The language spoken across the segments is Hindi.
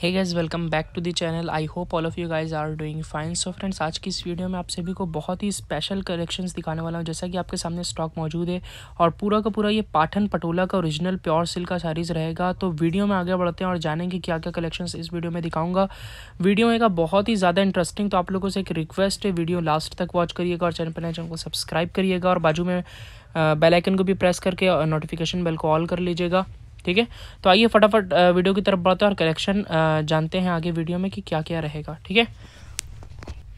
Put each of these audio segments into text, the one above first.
hey guys welcome back to the channel I hope all of you guys are doing fine so friends आज की इस वीडियो में आप सभी को बहुत ही स्पेशल कलेक्शंस दिखाने वाला हूँ जैसा कि आपके सामने स्टॉक मौजूद है और पूरा का पूरा ये पाठन पटोला का ओरिजिनल प्योर सिल्क का सारीज रहेगा तो वीडियो में आगे बढ़ते हैं और जानेंगे क्या क्या कलेक्शन इस वीडियो में दिखाऊंगा वीडियो है बहुत ही ज़्यादा इंटरेस्टिंग तो आप लोगों से एक रिक्वेस्ट है वीडियो लास्ट तक वॉच करिएगा और चैनल पर चैनल को सब्सक्राइब करिएगा और बाजू में बेलाइकन को भी प्रेस करके नोटिफिकेशन बेल को ऑल कर लीजिएगा ठीक है तो आइए फटाफट वीडियो की तरफ बढ़ते हैं और कलेक्शन जानते हैं आगे वीडियो में कि क्या क्या रहेगा ठीक है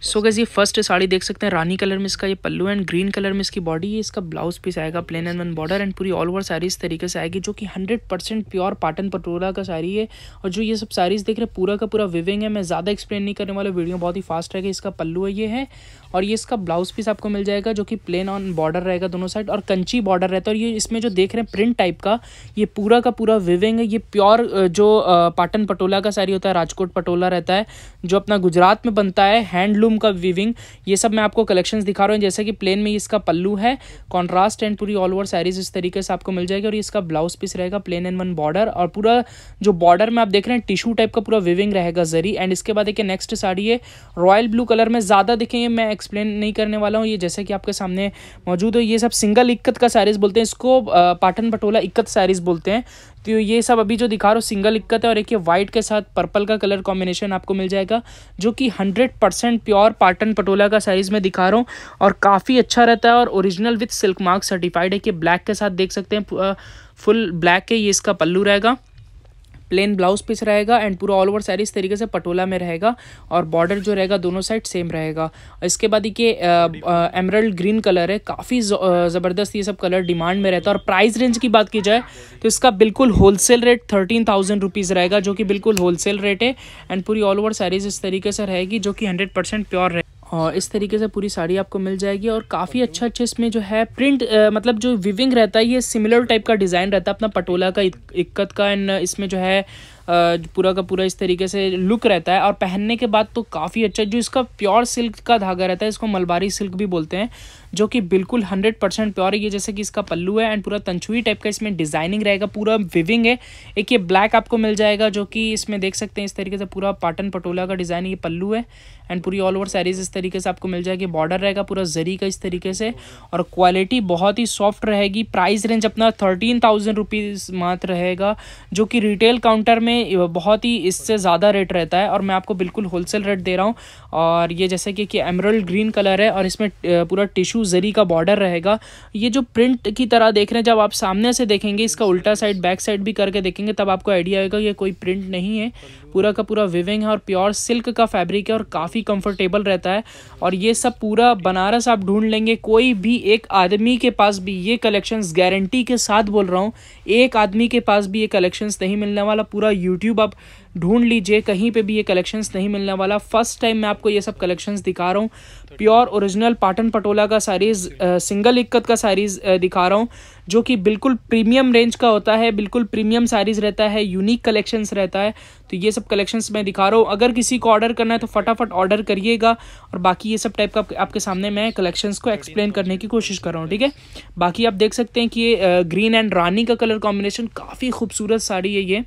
सो गैस ये फर्स्ट साड़ी देख सकते हैं रानी कलर में इसका ये पल्लू एंड ग्रीन कलर में इसकी बॉडी है इसका ब्लाउज पीस आएगा plain and one border and पूरी ऑल ओवर साड़ी इस तरीके से आएगी जो कि hundred percent pure Patan patola का साड़ी है और जो ये सब साड़ीज़ देख रहे हैं पूरा का पूरा विविंग है मैं ज़्यादा एक्सप्लेन नहीं करने वाला वीडियो बहुत ही फास्ट रहेगा इसका पल्लू है ये है और ये इसका ब्लाउज पीस आपको मिल जाएगा जो कि प्लेन ऑन बॉर्डर रहेगा दोनों साइड और कंची बॉर्डर रहता है और ये इसमें जो देख रहे हैं प्रिंट टाइप का ये पूरा का पूरा विविंग ये प्योर जो पाटन पटोला का साड़ी होता है राजकोट पटोला रहता है जो अपना गुजरात में बनता है हैंडलूम का विविंग ये सब मैं आपको कलेक्शन दिखा रहा हूँ जैसे कि प्लेन में इसका पल्लू है कॉन्ट्रास्ट एंड पूरी ऑल ओवर सारीज इस तरीके से आपको मिल जाएगी और इसका ब्लाउज पीस रहेगा प्लेन एंड वन बॉर्डर और पूरा जो बॉर्डर में आप देख रहे हैं टिशू टाइप का पूरा विविंग रहेगा जरी एंड इसके बाद देखिए नेक्स्ट साड़ी है रॉयल ब्लू कलर में ज़्यादा देखेंगे मैं एक्सप्लेन नहीं करने वाला हूँ ये जैसे कि आपके सामने मौजूद हो ये सब सिंगल इक्कत का सैरीज बोलते हैं इसको पाटन पटोला इक्कत सैरीज बोलते हैं तो ये सब अभी जो दिखा रहा हूँ सिंगल इक्कत है और एक ये वाइट के साथ पर्पल का कलर कॉम्बिनेशन आपको मिल जाएगा जो कि hundred percent pure Patan patola का साइज़ में दिखा रहा हूँ और काफ़ी अच्छा रहता है और original with silk mark certified है कि ब्लैक के साथ देख सकते हैं फुल ब्लैक है ये इसका पल्लू रहेगा प्लेन ब्लाउज पीस रहेगा एंड पूरा ऑल ओवर सारी इस तरीके से पटोला में रहेगा और बॉर्डर जो रहेगा दोनों साइड सेम रहेगा इसके बाद ये एमरल्ड ग्रीन कलर है काफ़ी ज़बरदस्त ये सब कलर डिमांड में रहता है और प्राइस रेंज की बात की जाए तो इसका बिल्कुल wholesale rate thirteen thousand rupees रहेगा जो कि बिल्कुल होलसेल रेट है एंड पूरी ऑल ओवर सारीज इस तरीके से रहेगी जो कि हंड्रेड परसेंट प्योर रहेगी और इस तरीके से पूरी साड़ी आपको मिल जाएगी और काफ़ी अच्छा अच्छे इसमें जो है प्रिंट आ, मतलब जो विविंग रहता है ये सिमिलर टाइप का डिज़ाइन रहता है अपना पटोला का इक्कत का एंड इसमें जो है पूरा का पूरा इस तरीके से लुक रहता है और पहनने के बाद तो काफ़ी अच्छा जो इसका प्योर सिल्क का धागा रहता है इसको मलबारी सिल्क भी बोलते हैं जो कि बिल्कुल हंड्रेड परसेंट प्योर है ये जैसे कि इसका पल्लू है एंड पूरा तंचुई टाइप का इसमें डिज़ाइनिंग रहेगा पूरा विविंग है एक ये ब्लैक आपको मिल जाएगा जो कि इसमें देख सकते हैं इस तरीके से पूरा पाटन पटोला का डिज़ाइन ये पल्लू है एंड पूरी ऑल ओवर सैरीज इस तरीके से आपको मिल जाएगी बॉर्डर रहेगा पूरा जरी का इस तरीके से और क्वालिटी बहुत ही सॉफ्ट रहेगी प्राइस रेंज अपना थर्टीन थाउजेंड रुपीज़ मात्र रहेगा जो कि रिटेल काउंटर में में बहुत ही इससे ज़्यादा रेट रहता है और मैं आपको बिल्कुल होलसेल रेट दे रहा हूँ और ये जैसे कि, कि एमरल्ड ग्रीन कलर है और इसमें पूरा टिशू जरी का बॉर्डर रहेगा ये जो प्रिंट की तरह देख रहे हैं जब आप सामने से देखेंगे इसका उल्टा साइड बैक साइड भी करके देखेंगे तब आपको आइडिया आएगा ये कोई प्रिंट नहीं है पूरा का पूरा विविंग है और प्योर सिल्क का फैब्रिक है और काफ़ी कंफर्टेबल रहता है और ये सब पूरा बनारस आप ढूंढ लेंगे कोई भी एक आदमी के पास भी ये कलेक्शंस गारंटी के साथ बोल रहा हूँ एक आदमी के पास भी ये कलेक्शंस नहीं मिलने वाला पूरा यूट्यूब आप ढूंढ लीजिए कहीं पे भी ये कलेक्शंस नहीं मिलने वाला फर्स्ट टाइम मैं आपको ये सब कलेक्शंस दिखा रहा हूँ प्योर ओरिजिनल पाटन पटोला का साड़ीज़ सिंगल इक्कत का साड़ीज़ दिखा रहा हूँ जो कि बिल्कुल प्रीमियम रेंज का होता है बिल्कुल प्रीमियम साड़ीज़ रहता है यूनिक कलेक्शंस रहता है तो ये सब कलेक्शंस मैं दिखा रहा हूँ अगर किसी को ऑर्डर करना है तो फटाफट ऑर्डर करिएगा और बाकी ये सब टाइप का आपके सामने मैं कलेक्शंस को एक्सप्लेन करने की कोशिश कर रहा हूँ ठीक है बाकी आप देख सकते हैं कि ये ग्रीन एंड रानी का कलर कॉम्बिनेशन काफ़ी खूबसूरत साड़ी है ये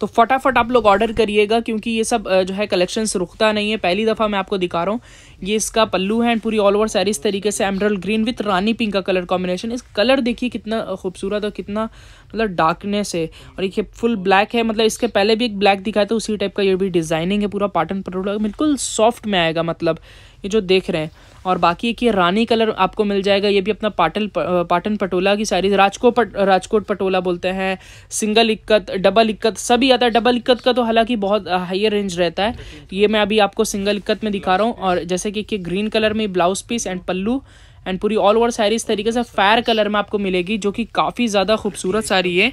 तो फटाफट आप लोग ऑर्डर करिएगा क्योंकि ये सब जो है कलेक्शंस रुकता नहीं है पहली दफ़ा मैं आपको दिखा रहा हूँ ये इसका पल्लू है एंड पूरी ऑल ओवर सैरी इस तरीके से emerald green with rani pink का कलर कॉम्बिनेशन इस कलर देखिए कितना खूबसूरत और कितना मतलब डार्कनेस है और ये फुल ब्लैक है मतलब इसके पहले भी एक ब्लैक दिखाया था उसी टाइप का ये भी डिज़ाइनिंग है पूरा पाटन पटोला बिल्कुल सॉफ्ट में आएगा मतलब ये जो देख रहे हैं और बाकी एक ये रानी कलर आपको मिल जाएगा ये भी अपना पाटल पाटन पटोला की सारी राजको पट राजकोट पटोला बोलते हैं सिंगल इक्कत डबल इक्कत सभी आता है डबल इक्कत का तो हालांकि बहुत हाइयर रेंज रहता है ये मैं अभी आपको सिंगल इक्कत में दिखा रहा हूँ और जैसे कि, कि ग्रीन कलर में blouse piece and pallu and पूरी ऑल ओवर साड़ी इस तरीके से फायर कलर में आपको मिलेगी जो कि काफ़ी ज़्यादा खूबसूरत साड़ी है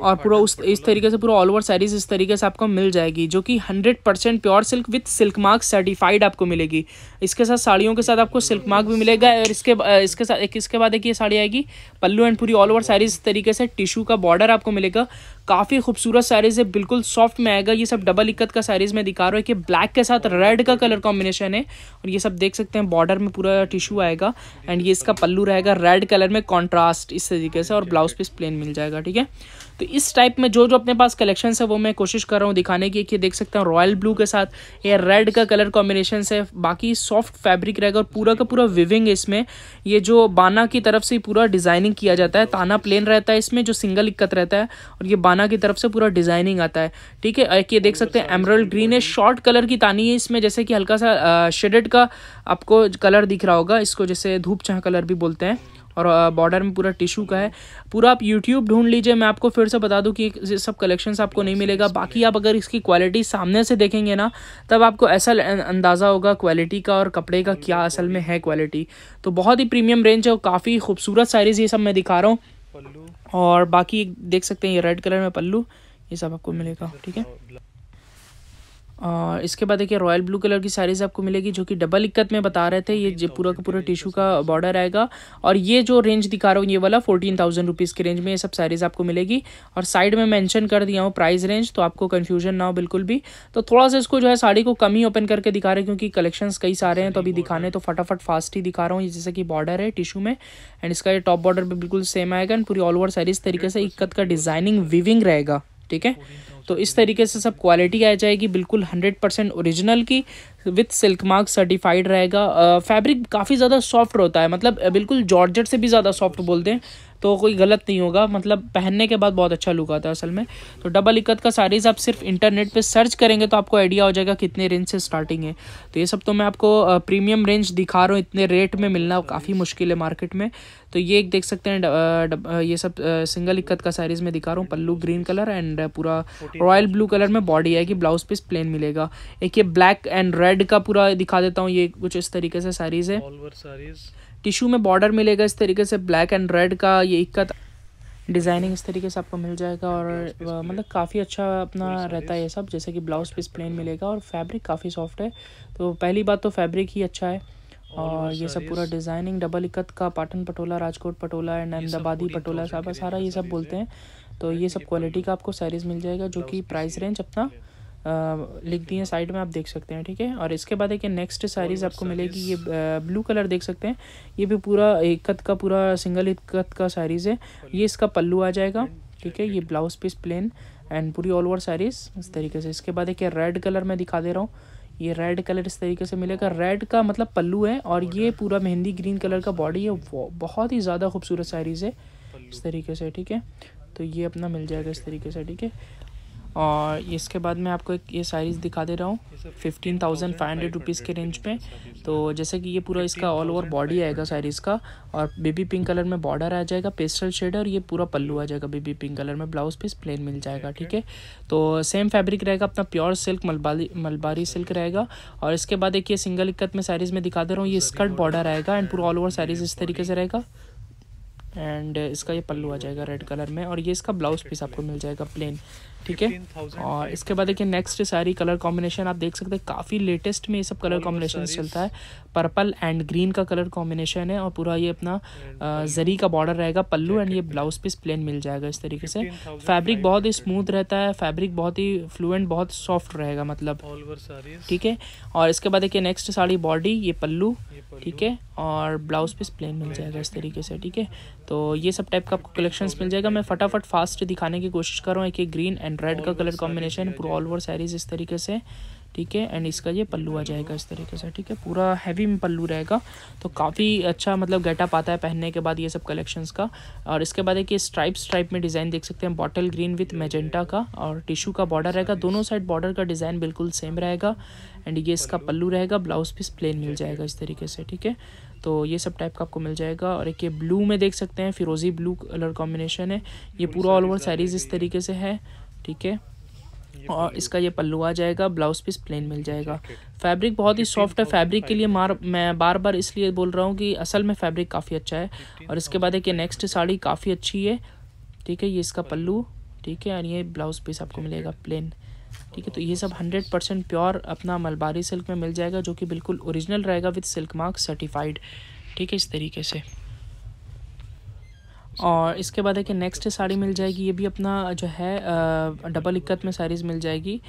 और पूरा उस इस तरीके से पूरा ऑल ओवर सैरीज इस तरीके से आपको मिल जाएगी जो कि hundred percent pure silk with silk mark certified आपको मिलेगी इसके साथ साड़ियों के साथ आपको सिल्क मार्क भी मिलेगा और इसके इसके साथ एक इसके बाद एक ये साड़ी आएगी पल्लू एंड पूरी ऑल ओवर सैरीज़ इस तरीके से टिशू का बॉर्डर आपको मिलेगा काफ़ी खूबसूरत सैरीज़ है बिल्कुल सॉफ्ट में आएगा ये सब डबल इक्कत का सैरीज़ में दिखा रहा हूँ कि ब्लैक के साथ रेड का कलर कॉम्बिनेशन है और ये सब देख सकते हैं बॉर्डर में पूरा टिशू आएगा एंड ये इसका पल्लू रहेगा रेड कलर में कॉन्ट्रास्ट इस तरीके से और ब्लाउज पीस प्लेन मिल जाएगा ठीक है तो इस टाइप में जो जो अपने पास कलेक्शंस है वो मैं कोशिश कर रहा हूँ दिखाने की कि देख सकते हैं रॉयल ब्लू के साथ ये रेड का कलर कॉम्बिनेशन है बाकी सॉफ्ट फैब्रिक रहेगा और पूरा का पूरा विविंग है इसमें ये जो बाना की तरफ से पूरा डिज़ाइनिंग किया जाता है ताना प्लेन रहता है इसमें जो सिंगल इक्कत रहता है और ये बाना की तरफ से पूरा डिज़ाइनिंग आता है ठीक है एक ये देख सकते हैं एमरल ग्रीन है शॉर्ट कलर की तानी है इसमें जैसे कि हल्का सा शेडेड का आपको कलर दिख रहा होगा इसको जैसे धूप चाह कलर भी बोलते हैं और बॉर्डर में पूरा टिश्यू का है पूरा आप यूट्यूब ढूंढ लीजिए मैं आपको फिर से बता दूं कि सब कलेक्शंस आपको नहीं मिलेगा बाकी आप अगर इसकी क्वालिटी सामने से देखेंगे ना तब आपको ऐसा अंदाज़ा होगा क्वालिटी का और कपड़े का क्या असल में है क्वालिटी तो बहुत ही प्रीमियम रेंज है और काफ़ी खूबसूरत साइज ये सब मैं दिखा रहा हूँ और बाकी देख सकते हैं ये रेड कलर में पल्लू ये सब आपको मिलेगा ठीक है और इसके बाद देखिए रॉयल ब्लू कलर की साड़ीज़ आपको मिलेगी जो कि डबल इक्कत में बता रहे थे ये पूरा का पूरा टिशू का बॉर्डर आएगा और ये जो रेंज दिखा रहा हूँ ये वाला फोर्टीन थाउजेंड रुपीज़ के रेंज में ये सब साड़ीज़ आपको मिलेगी और साइड में मैंशन कर दिया हूँ प्राइस रेंज तो आपको कन्फ्यूजन ना हो बिल्कुल भी तो थोड़ा सा इसको जो है साड़ी को कम ही ओपन करके दिखा रहे हैं क्योंकि कलेक्शन कई सारे हैं तो अभी दिखाने तो फटाफट फास्ट ही दिखा रहा हूँ जैसे कि बॉर्डर है टिशू में एंड इसका ये टॉप बॉर्डर भी बिल्कुल सेम आएगा एंड पूरी ऑल ओवर साड़ी तरीके से इक्कत का डिज़ाइनिंग विविंग रहेगा ठीक है तो इस तरीके से सब क्वालिटी आ जाएगी बिल्कुल हंड्रेड परसेंट ओरिजिनल की विथ सिल्क मार्क सर्टिफाइड रहेगा फैब्रिक काफ़ी ज़्यादा सॉफ्ट होता है मतलब बिल्कुल जॉर्जेट से भी ज़्यादा सॉफ्ट बोलते हैं तो कोई गलत नहीं होगा मतलब पहनने के बाद बहुत अच्छा लुक आता है असल में तो डबल इकत का साड़ीज़ आप सिर्फ इंटरनेट पे सर्च करेंगे तो आपको आइडिया हो जाएगा कितने रेंज से स्टार्टिंग है तो ये सब तो मैं आपको प्रीमियम रेंज दिखा रहा हूँ इतने रेट में मिलना काफ़ी मुश्किल है मार्केट में तो ये एक देख सकते हैं ये सब सिंगल इक्कत का साड़ीज़ में दिखा रहा हूँ पल्लू ग्रीन कलर एंड पूरा रॉयल ब्लू कलर में बॉडी है कि ब्लाउज पीस प्लेन मिलेगा एक ये ब्लैक एंड रेड का पूरा दिखा देता हूँ ये कुछ इस तरीके से साड़ीज़ है टिश्यू में बॉर्डर मिलेगा इस तरीके से ब्लैक एंड रेड का ये इक्का डिज़ाइनिंग इस तरीके से आपको मिल जाएगा और मतलब काफ़ी अच्छा अपना रहता है ये सब जैसे कि ब्लाउज़ पीस प्लेन मिलेगा और फैब्रिक काफ़ी सॉफ्ट है तो पहली बात तो फैब्रिक ही अच्छा है और ये सब पूरा डिज़ाइनिंग डबल इकत का पाटन पटोला राजकोट पटोला एंड अहमदाबादी पटोला सारा ये सब बोलते हैं तो ये सब क्वालिटी का आपको सैरीज़ मिल जाएगा जो कि प्राइस रेंज अपना लिख दिए साइड में आप देख सकते हैं ठीक है और इसके बाद एक नेक्स्ट साइज आपको मिलेगी ये ब्लू कलर देख सकते हैं ये भी पूरा कत का पूरा सिंगल एकत का साइज है ये इसका पल्लू आ जाएगा ठीक है ये ब्लाउज पीस प्लेन एंड पूरी ऑल ओवर साइज इस तरीके से इसके बाद एक रेड कलर में दिखा दे रहा हूँ ये रेड कलर इस तरीके से मिलेगा रेड का मतलब पल्लू है और ये पूरा मेहंदी ग्रीन कलर का बॉडी है बहुत ही ज़्यादा खूबसूरत साइज है इस तरीके से ठीक है तो ये अपना मिल जाएगा इस तरीके से ठीक है और इसके बाद मैं आपको एक ये साइज़ दिखा दे रहा हूँ fifteen thousand five hundred rupees के रेंज में तो जैसे कि ये पूरा इसका ऑल ओवर बॉडी आएगा साइज़ का और बेबी पिंक कलर में बॉर्डर आ जाएगा पेस्टल शेड और ये पूरा पल्लू आ जाएगा बेबी पिंक कलर में ब्लाउज पीस प्लेन मिल जाएगा ठीक है तो सेम फैब्रिक रहेगा अपना प्योर सिल्क मलबारी मलबारी सिल्क रहेगा और इसके बाद एक ये सिंगल इक्कत में साइज़ में दिखा दे रहा हूँ ये स्कर्ट बॉर्डर आएगा एंड पूरा ऑल ओवर साइज़ इस तरीके से रहेगा एंड uh, इसका ये पल्लू आ जाएगा रेड कलर में और ये इसका ब्लाउज पीस आपको मिल जाएगा प्लेन ठीक है और इसके बाद देखिए नेक्स्ट सारी कलर कॉम्बिनेशन आप देख सकते हैं काफ़ी लेटेस्ट में ये सब कलर कॉम्बिनेशन चलता है पर्पल एंड ग्रीन का कलर कॉम्बिनेशन है और पूरा ये अपना जरी का बॉर्डर रहेगा पल्लू एंड ये ब्लाउज पीस प्लेन मिल जाएगा इस तरीके से फैब्रिक बहुत ही स्मूथ रहता है फैब्रिक बहुत ही फ्लूएंट बहुत सॉफ्ट रहेगा मतलब ठीक है और इसके बाद देखिए नेक्स्ट साड़ी बॉडी ये पल्लू ठीक है और ब्लाउज पीस प्लेन मिल जाएगा इस तरीके से ठीक है तो ये सब टाइप का आपको कलेक्शन मिल जाएगा मैं फटाफट फास्ट दिखाने की कोशिश कर रहा हूँ एक ये ग्रीन एंड रेड का कलर कॉम्बिनेशन पूरा ऑल ओवर सैरीज इस तरीके से ठीक है एंड इसका ये पल्लू आ जाएगा इस तरीके से ठीक है पूरा हैवी में पल्लू रहेगा तो काफ़ी अच्छा मतलब गेटअप आता है पहनने के बाद ये सब कलेक्शंस का और इसके बाद एक ये स्ट्राइप स्ट्राइप में डिज़ाइन देख सकते हैं बॉटल ग्रीन विथ मेजेंटा का और टिशू का बॉर्डर रहेगा दोनों साइड बॉर्डर का डिज़ाइन बिल्कुल सेम रहेगा एंड ये इसका पल्लू रहेगा ब्लाउज पीस प्लेन मिल जाएगा इस तरीके से ठीक है तो ये सब टाइप का आपको मिल जाएगा और एक ये ब्लू में देख सकते हैं फिरोज़ी ब्लू कलर कॉम्बिनेशन है ये पूरा ऑल ओवर साइज इस तरीके से है ठीक है और इसका ये पल्लू आ जाएगा ब्लाउज़ पीस प्लेन मिल जाएगा फैब्रिक बहुत ही सॉफ्ट है फैब्रिक के लिए मार मैं बार बार इसलिए बोल रहा हूँ कि असल में फैब्रिक काफ़ी अच्छा है और इसके बाद एक ये नेक्स्ट साड़ी काफ़ी अच्छी है ठीक है ये इसका पल्लू ठीक है और ये ब्लाउज़ पीस आपको मिलेगा प्लेन ठीक है तो ये सब 100 परसेंट प्योर अपना मलबारी सिल्क में मिल जाएगा जो कि बिल्कुल ओरिजिनल रहेगा विथ सिल्क मार्क सर्टिफाइड ठीक है इस तरीके से और इसके बाद है कि नेक्स्ट साड़ी मिल जाएगी ये भी अपना जो है डबल इक्कत में साड़ीज़ मिल जाएगी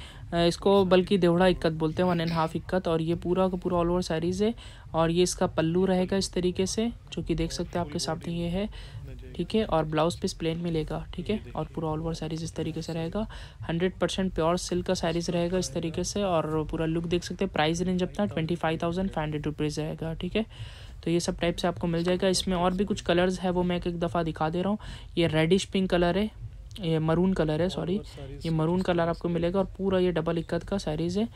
इसको बल्कि देवड़ा इक्कत बोलते हैं वन एंड हाफ इक्कत और ये पूरा का पूरा ऑल ओवर साड़ीज़ है और ये इसका पल्लू रहेगा इस तरीके से जो कि देख सकते हैं आपके सामने ये है ठीक है और ब्लाउज पीस प्लेन मिलेगा ठीक है और पूरा ऑल ओवर साइज इस तरीके से रहेगा हंड्रेड परसेंट प्योर सिल्क का साइज रहेगा इस तरीके से और पूरा लुक देख सकते हैं प्राइस रेंज अपना twenty five thousand five hundred rupees रहेगा ठीक है तो ये सब टाइप से आपको मिल जाएगा इसमें और भी कुछ कलर्स है वो मैं एक एक दफ़ा दिखा दे रहा हूँ ये रेडिश पिंक कलर है ये मरून कलर है सॉरी ये मरून कलर आपको मिलेगा और पूरा ये डबल इक्कत का साइज है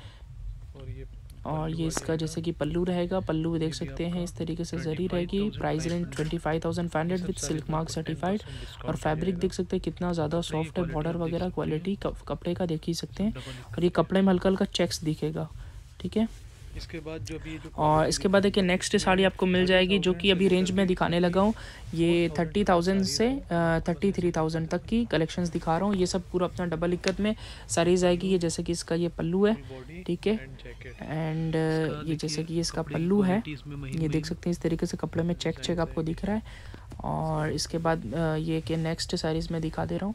और और ये इसका जैसे कि पल्लू रहेगा पल्लू देख सकते हैं इस तरीके से जरी रहेगी price range twenty five thousand five hundred with silk mark certified और फैब्रिक देख सकते हैं कितना ज़्यादा सॉफ्ट है बॉर्डर वगैरह क्वालिटी कपड़े का देख ही सकते हैं और ये कपड़े में हल्का हल्का चेक्स दिखेगा ठीक है इसके बाद जो अभी जो और इसके बाद देखिए नेक्स्ट साड़ी आपको मिल जाएगी जो कि अभी रेंज में दिखाने लगा हूँ ये थर्टी थाउजेंड से थर्टी थ्री थाउजेंड तक की कलेक्शंस दिखा रहा हूँ ये सब पूरा अपना डबल इक्कत में सारीज आएगी ये जैसे कि इसका ये पल्लू है ठीक है एंड ये जैसे कि इसका पल्लू है ये देख सकते हैं इस तरीके से कपड़े में चेक चेक आपको दिख रहा है और इसके बाद ये कि नेक्स्ट साड़ीज़ में दिखा दे रहा हूँ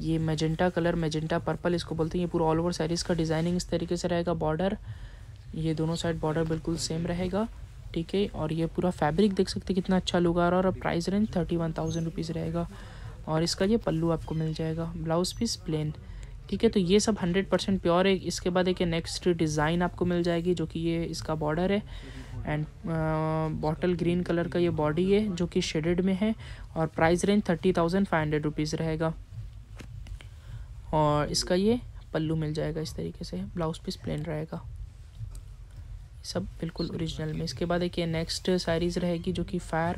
ये मेजेंटा कलर मेजेंटा पर्पल इसको बोलते हैं ये पूरा ऑल ओवर साड़ीज़ का डिज़ाइनिंग इस तरीके से रहेगा बॉर्डर ये दोनों साइड बॉर्डर बिल्कुल सेम रहेगा ठीक है और ये पूरा फैब्रिक देख सकते कितना अच्छा लुगा रहा और price range thirty one thousand rupees रहेगा और इसका ये पल्लू आपको मिल जाएगा ब्लाउज पीस प्लेन ठीक है तो ये सब हंड्रेड परसेंट प्योर है इसके बाद एक नेक्स्ट डिज़ाइन आपको मिल जाएगी जो कि ये इसका बॉर्डर है एंड बॉटल ग्रीन कलर का ये बॉडी है जो कि शेडेड में है और price range thirty thousand five hundred rupees रहेगा और इसका ये पल्लू मिल जाएगा इस तरीके से ब्लाउज पीस प्लेन रहेगा सब बिल्कुल ओरिजिनल में इसके बाद एक ये नेक्स्ट सारीज़ रहेगी जो कि फायर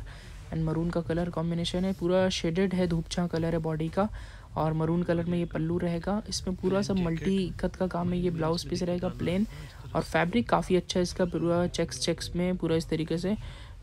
एंड मरून का कलर कॉम्बिनेशन है पूरा शेडेड है धूप छा कलर है बॉडी का और मरून कलर में ये पल्लू रहेगा इसमें पूरा सब मल्टी इकत का काम है ये ब्लाउज पीस रहेगा प्लेन और फैब्रिक काफ़ी अच्छा है इसका पूरा चेक्स चेक्स में पूरा इस तरीके से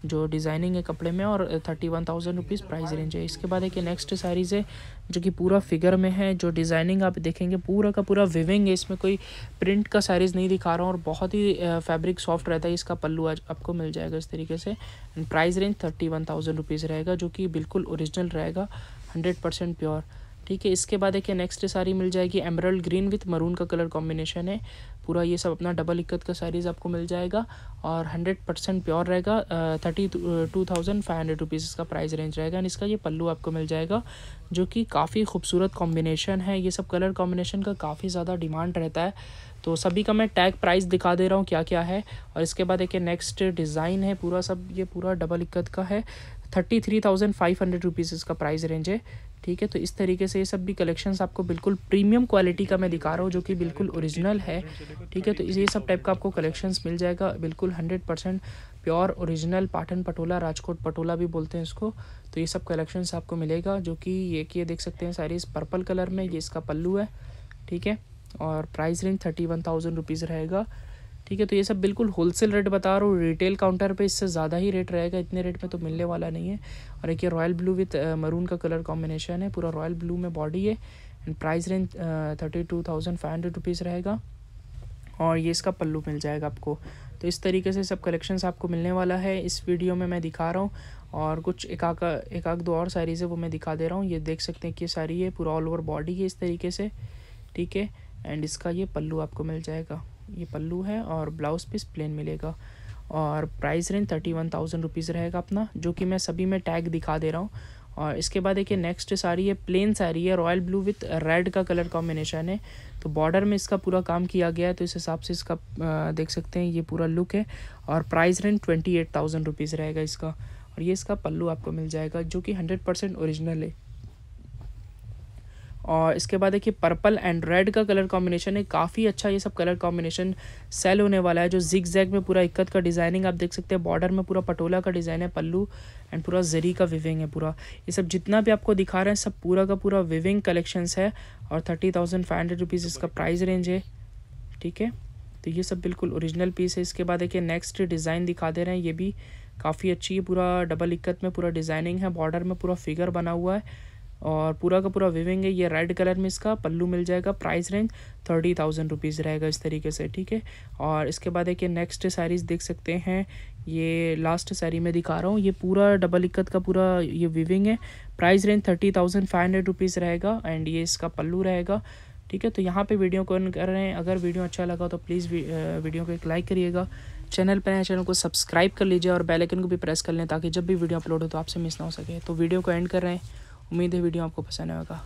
जो डिज़ाइनिंग है कपड़े में और thirty one thousand rupees price range है इसके बाद एक नेक्स्ट साड़ीज़ है जो कि पूरा फिगर में है जो डिज़ाइनिंग आप देखेंगे पूरा का पूरा विविंग है इसमें कोई प्रिंट का साड़ीज़ नहीं दिखा रहा हूँ और बहुत ही फैब्रिक सॉफ्ट रहता है इसका पल्लू आज आपको मिल जाएगा इस तरीके से price range thirty one thousand rupees रहेगा जो कि बिल्कुल औरिजिनल रहेगा हंड्रेड परसेंट प्योर ठीक है इसके बाद देखिए नेक्स्ट साड़ी मिल जाएगी एमरल ग्रीन विथ मरून का कलर कॉम्बिनेशन है पूरा ये सब अपना डबल इक्कत का साड़ीज़ आपको मिल जाएगा और हंड्रेड परसेंट प्योर रहेगा thirty two thousand five hundred rupees इसका प्राइस रेंज रहेगा एंड इसका ये पल्लू आपको मिल जाएगा जो कि काफ़ी खूबसूरत कॉम्बिनेशन है ये सब कलर कॉम्बिनेशन का काफ़ी ज़्यादा डिमांड रहता है तो सभी का मैं टैग प्राइस दिखा दे रहा हूँ क्या क्या है और इसके बाद एक नेक्स्ट डिज़ाइन है पूरा सब ये पूरा डबल इक्कत का है thirty three thousand five hundred rupees इसका प्राइस रेंज है ठीक है तो इस तरीके से ये सब भी कलेक्शंस आपको बिल्कुल प्रीमियम क्वालिटी का मैं दिखा रहा हूँ जो कि बिल्कुल ओरिजिनल है ठीक है तो ये सब टाइप का आपको कलेक्शंस मिल जाएगा बिल्कुल hundred percent pure original Patan patola Rajkot patola भी बोलते हैं इसको तो ये सब कलेक्शंस आपको मिलेगा जो कि ये कि ये देख सकते हैं सारी पर्पल कलर में ये इसका पल्लू है ठीक है और price range thirty one thousand rupees रहेगा ठीक है तो ये सब बिल्कुल होलसेल रेट बता रहा हूँ रिटेल काउंटर पे इससे ज़्यादा ही रेट रहेगा इतने रेट में तो मिलने वाला नहीं है और एक ये रॉयल ब्लू विथ मरून का कलर कॉम्बिनेशन है पूरा रॉयल ब्लू में बॉडी है and price range thirty two thousand five hundred rupees रहेगा और ये इसका पल्लू मिल जाएगा आपको तो इस तरीके से सब कलेक्शन आपको मिलने वाला है इस वीडियो में मैं दिखा रहा हूँ और कुछ एक आक एक आक दो और सारीज़ है वो मैं दिखा दे रहा हूँ ये देख सकते हैं कि सारी है पूरा ऑल ओवर बॉडी है इस तरीके से ठीक है एंड इसका ये पल्लू आपको मिल जाएगा ये पल्लू है और ब्लाउज पीस प्लेन मिलेगा और price range thirty one thousand rupees रहेगा अपना जो कि मैं सभी में टैग दिखा दे रहा हूँ और इसके बाद देखिए नेक्स्ट साड़ी है प्लेन साड़ी है रॉयल ब्लू विथ रेड का कलर कॉम्बिनेशन है तो बॉर्डर में इसका पूरा काम किया गया है तो इस हिसाब से इसका देख सकते हैं ये पूरा लुक है और price range twenty eight thousand rupees रहेगा इसका और ये इसका पल्लू आपको मिल जाएगा जो कि हंड्रेड परसेंट है और इसके बाद देखिए पर्पल एंड रेड का कलर कॉम्बिनेशन है काफ़ी अच्छा ये सब कलर कॉम्बिनेशन सेल होने वाला है जो जिग जैग में पूरा इक्कत का डिज़ाइनिंग आप देख सकते हैं बॉर्डर में पूरा पटोला का डिज़ाइन है पल्लू एंड पूरा जरी का विविंग है पूरा ये सब जितना भी आपको दिखा रहे हैं सब पूरा का पूरा विविंग कलेक्शंस है और thirty thousand five hundred rupees इसका प्राइस रेंज है ठीक है तो ये सब बिल्कुल ओरिजिनल पीस है इसके बाद देखिए नेक्स्ट डिज़ाइन दिखा दे रहे हैं ये भी काफ़ी अच्छी है पूरा डबल इक्कत में पूरा डिज़ाइनिंग है बॉर्डर में पूरा फिगर बना हुआ है और पूरा का पूरा विविंग है ये रेड कलर में इसका पल्लू मिल जाएगा price range thirty thousand rupees रहेगा इस तरीके से ठीक है और इसके बाद एक ये नेक्स्ट साड़ीज़ देख सकते हैं ये लास्ट साड़ी में दिखा रहा हूँ ये पूरा डबल इक्कत का पूरा ये विविंग है price range thirty thousand five hundred rupees रहेगा एंड ये इसका पल्लू रहेगा ठीक है तो यहाँ पे वीडियो को कर रहे हैं अगर वीडियो अच्छा लगा तो प्लीज़ वीडियो को एक लाइक करिएगा चैनल पर है चैनल को सब्सक्राइब कर लीजिए और बेलाइकन को भी प्रेस कर लें ताकि जब भी वीडियो अपलोड हो तो आपसे मिस ना हो सके तो वीडियो को एंड कर रहे हैं उम्मीद है वीडियो आपको पसंद आएगा